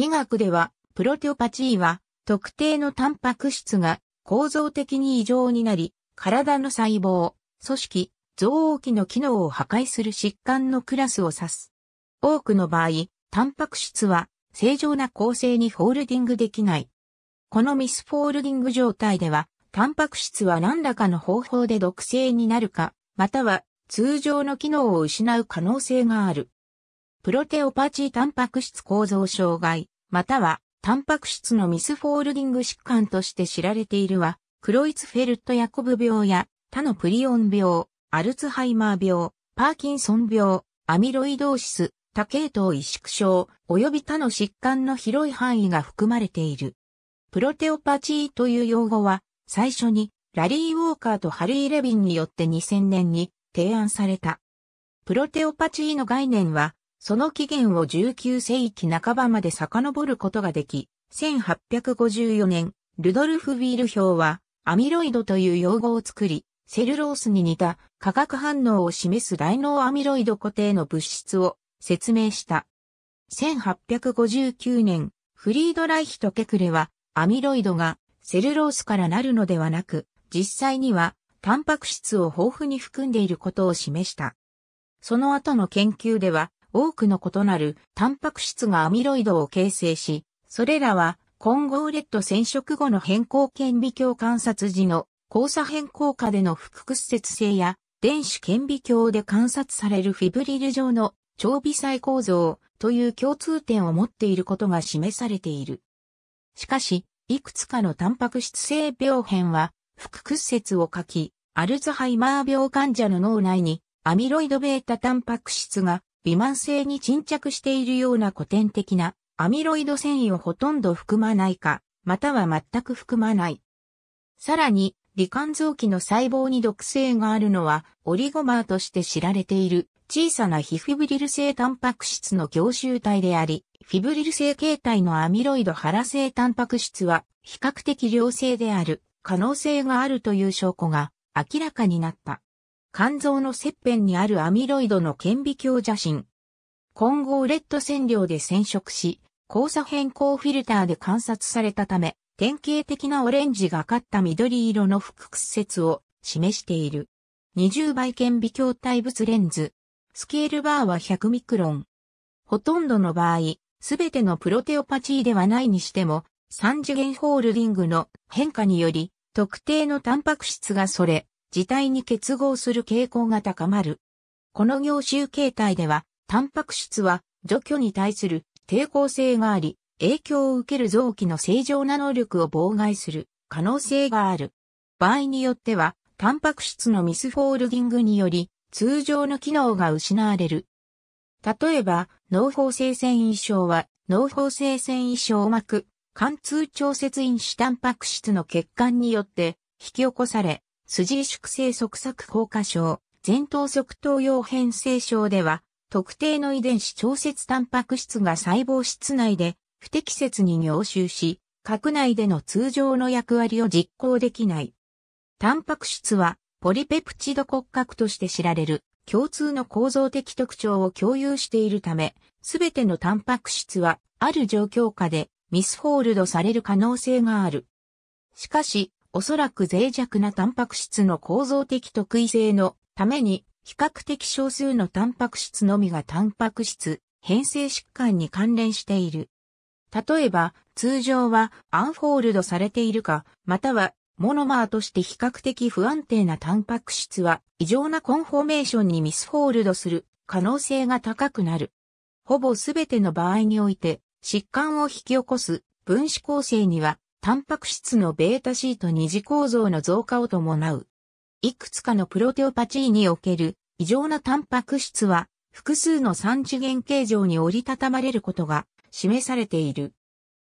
医学では、プロテオパチーは、特定のタンパク質が構造的に異常になり、体の細胞、組織、臓器の機能を破壊する疾患のクラスを指す。多くの場合、タンパク質は正常な構成にフォールディングできない。このミスフォールディング状態では、タンパク質は何らかの方法で毒性になるか、または通常の機能を失う可能性がある。プロテオパチータンパク質構造障害、または、タンパク質のミスフォールディング疾患として知られているは、クロイツフェルト・ヤコブ病や、他のプリオン病、アルツハイマー病、パーキンソン病、アミロイドーシス、多系統萎縮症、及び他の疾患の広い範囲が含まれている。プロテオパチーという用語は、最初にラリー・ウォーカーとハリー・レビンによって2000年に提案された。プロテオパチーの概念は、その起源を19世紀半ばまで遡ることができ、1854年、ルドルフ・ウィール表は、アミロイドという用語を作り、セルロースに似た化学反応を示す大脳アミロイド固定の物質を説明した。1859年、フリードライヒとケクレは、アミロイドがセルロースからなるのではなく、実際には、タンパク質を豊富に含んでいることを示した。その後の研究では、多くの異なるタンパク質がアミロイドを形成し、それらは混合レッド染色後の変更顕微鏡観察時の交差変更下での副屈折性や電子顕微鏡で観察されるフィブリル状の超微細構造という共通点を持っていることが示されている。しかし、いくつかのタンパク質性病変は副屈折を書き、アルツハイマー病患者の脳内にアミロイド β タンパク質が微慢性に沈着しているような古典的なアミロイド繊維をほとんど含まないか、または全く含まない。さらに、罹患臓器の細胞に毒性があるのは、オリゴマーとして知られている小さなヒフィブリル性タンパク質の凝集体であり、フィブリル性形態のアミロイドハラ性タンパク質は比較的良性である可能性があるという証拠が明らかになった。肝臓の切片にあるアミロイドの顕微鏡写真。混合レッド染料で染色し、交差変更フィルターで観察されたため、典型的なオレンジがかった緑色の複屈折を示している。20倍顕微鏡体物レンズ。スケールバーは100ミクロン。ほとんどの場合、すべてのプロテオパチーではないにしても、三次元ホールディングの変化により、特定のタンパク質がそれ、自体に結合する傾向が高まる。この凝集形態では、タンパク質は除去に対する抵抗性があり、影響を受ける臓器の正常な能力を妨害する可能性がある。場合によっては、タンパク質のミスフォールディングにより、通常の機能が失われる。例えば、脳胞性繊維症は、脳胞性繊維症膜、貫通調節因子タンパク質の欠陥によって引き起こされ、筋萎縮性側索硬化症、前頭側頭葉変性症では、特定の遺伝子調節タンパク質が細胞質内で不適切に凝集し、核内での通常の役割を実行できない。タンパク質はポリペプチド骨格として知られる共通の構造的特徴を共有しているため、すべてのタンパク質はある状況下でミスフォールドされる可能性がある。しかし、おそらく脆弱なタンパク質の構造的特異性のために、比較的少数のタンパク質のみがタンパク質変性疾患に関連している。例えば、通常はアンフォールドされているか、またはモノマーとして比較的不安定なタンパク質は異常なコンフォーメーションにミスフォールドする可能性が高くなる。ほぼすべての場合において疾患を引き起こす分子構成にはタンパク質のベータシート二次構造の増加を伴う。いくつかのプロテオパチーにおける異常なタンパク質は複数の三次元形状に折りたたまれることが示されている。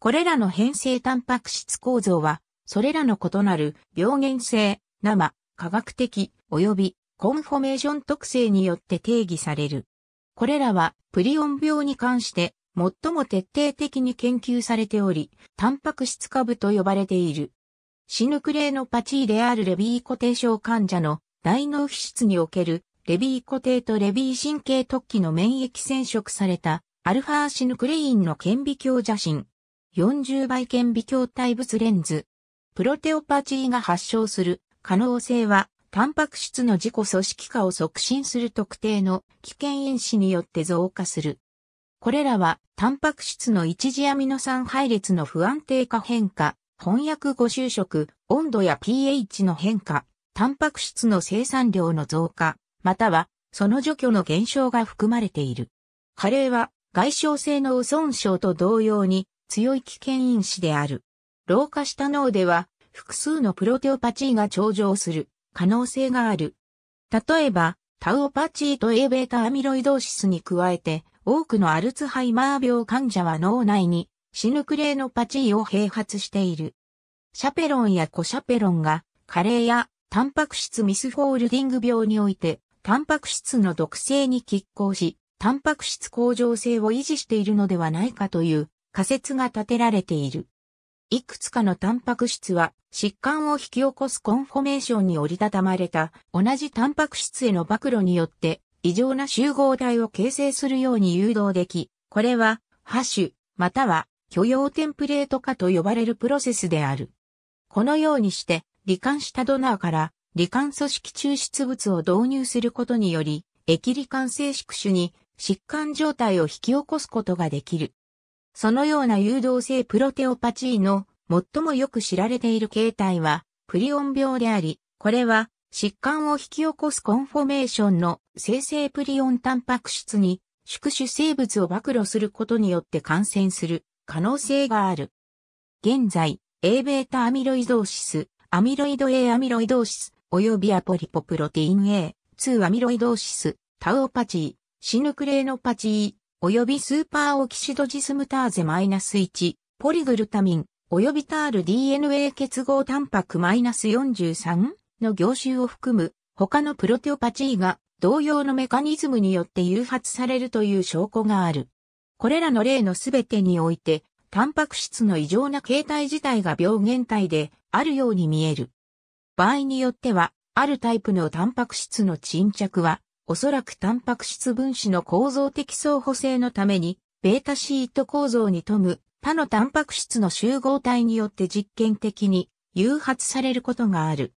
これらの変性タンパク質構造は、それらの異なる病原性、生、科学的、及びコンフォメーション特性によって定義される。これらはプリオン病に関して最も徹底的に研究されており、タンパク質株と呼ばれている。シヌクレーのパチーであるレビー固定症患者の大脳皮質におけるレビー固定とレビー神経突起の免疫染色されたアルファシヌクレインの顕微鏡写真。40倍顕微鏡体物レンズ。プロテオパチーが発症する可能性は、タンパク質の自己組織化を促進する特定の危険因子によって増加する。これらは、タンパク質の一次アミノ酸配列の不安定化変化、翻訳ご就職、温度や pH の変化、タンパク質の生産量の増加、または、その除去の減少が含まれている。加齢は、外傷性脳損傷と同様に、強い危険因子である。老化した脳では、複数のプロテオパチーが頂上する可能性がある。例えば、タウオパチーと A ベータアミロイドーシスに加えて、多くのアルツハイマー病患者は脳内にシヌクレーのパチーを併発している。シャペロンやコシャペロンが、加齢やタンパク質ミスフォールディング病において、タンパク質の毒性に拮抗し、タンパク質向上性を維持しているのではないかという仮説が立てられている。いくつかのタンパク質は疾患を引き起こすコンフォメーションに折りたたまれた同じタンパク質への暴露によって異常な集合体を形成するように誘導でき、これは、ハッシュ、または許容テンプレート化と呼ばれるプロセスである。このようにして、罹患したドナーから、罹患組織抽出物を導入することにより、液罹患性宿主に疾患状態を引き起こすことができる。そのような誘導性プロテオパチーの最もよく知られている形態は、プリオン病であり、これは疾患を引き起こすコンフォメーションの生成プリオンタンパク質に宿主生物を暴露することによって感染する可能性がある。現在、Aβ アミロイドーシス、アミロイド A アミロイドーシス、およびアポリポプロテイン A、2アミロイドーシス、タオパチー、シヌクレーノパチー、およびスーパーオキシドジスムターゼマイナス -1、ポリグルタミン、およびタール DNA 結合タンパクマイナス -43? の凝集を含む他のプロテオパチーが同様のメカニズムによって誘発されるという証拠がある。これらの例のすべてにおいて、タンパク質の異常な形態自体が病原体であるように見える。場合によっては、あるタイプのタンパク質の沈着は、おそらくタンパク質分子の構造的相補性のために、ベータシート構造に富む他のタンパク質の集合体によって実験的に誘発されることがある。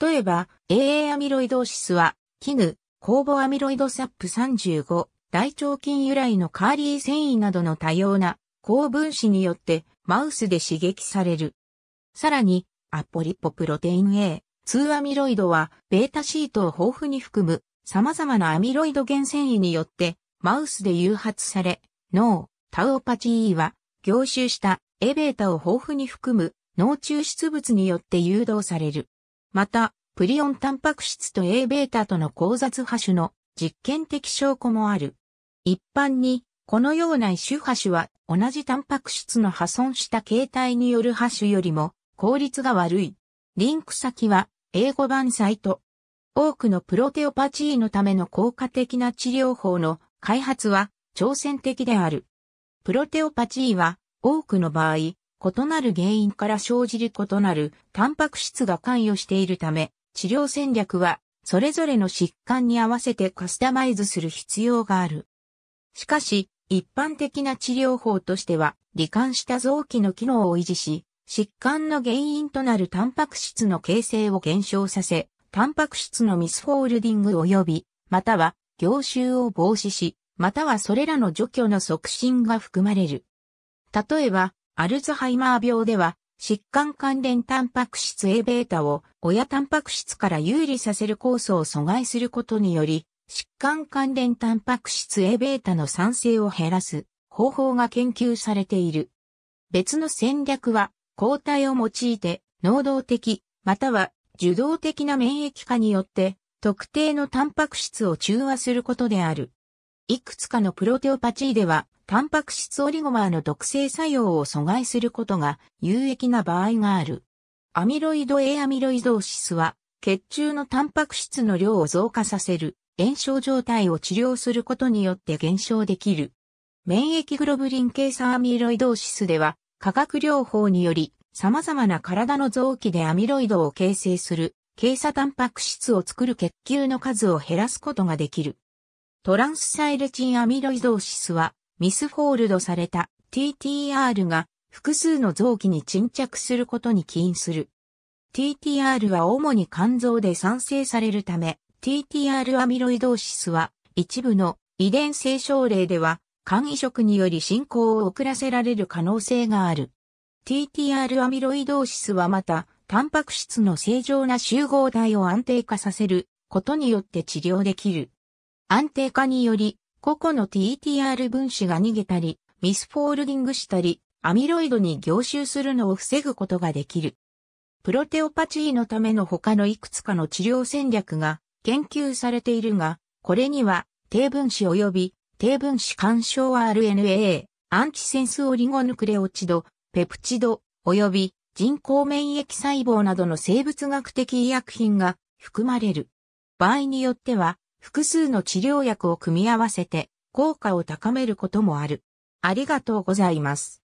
例えば、AA アミロイドーシスは、絹、酵母アミロイドサップ35、大腸菌由来のカーリー繊維などの多様な高分子によってマウスで刺激される。さらに、アポリポプロテイン A、2アミロイドは、ベータシートを豊富に含む様々なアミロイド原繊維によってマウスで誘発され、脳、タオパチ E は、凝集した A ベータを豊富に含む脳抽出物によって誘導される。また、プリオンタンパク質と Aβ との交雑波種の実験的証拠もある。一般に、このような異種波種は同じタンパク質の破損した形態による波種よりも効率が悪い。リンク先は英語版サイト。多くのプロテオパチーのための効果的な治療法の開発は挑戦的である。プロテオパチーは多くの場合、異なる原因から生じる異なるタンパク質が関与しているため、治療戦略はそれぞれの疾患に合わせてカスタマイズする必要がある。しかし、一般的な治療法としては、罹患した臓器の機能を維持し、疾患の原因となるタンパク質の形成を減少させ、タンパク質のミスホールディング及び、または凝集を防止し、またはそれらの除去の促進が含まれる。例えば、アルツハイマー病では、疾患関連タンパク質 Aβ を親タンパク質から有利させる酵素を阻害することにより、疾患関連タンパク質 Aβ の酸性を減らす方法が研究されている。別の戦略は、抗体を用いて、能動的、または受動的な免疫化によって、特定のタンパク質を中和することである。いくつかのプロテオパチーでは、タンパク質オリゴマーの毒性作用を阻害することが有益な場合がある。アミロイド A アミロイドーシスは、血中のタンパク質の量を増加させる炎症状態を治療することによって減少できる。免疫グロブリン系サアミロイドーシスでは、化学療法により、様々な体の臓器でアミロイドを形成する、軽鎖タンパク質を作る血球の数を減らすことができる。トランスサイレチンアミロイドーシスは、ミスフォールドされた TTR が複数の臓器に沈着することに起因する。TTR は主に肝臓で産生されるため、TTR アミロイドーシスは一部の遺伝性症例では肝移植により進行を遅らせられる可能性がある。TTR アミロイドーシスはまた、タンパク質の正常な集合体を安定化させることによって治療できる。安定化により個々の TTR 分子が逃げたり、ミスフォールディングしたり、アミロイドに凝集するのを防ぐことができる。プロテオパチーのための他のいくつかの治療戦略が研究されているが、これには低分子及び低分子干渉 RNA、アンチセンスオリゴヌクレオチド、ペプチド、及び人工免疫細胞などの生物学的医薬品が含まれる。場合によっては、複数の治療薬を組み合わせて効果を高めることもある。ありがとうございます。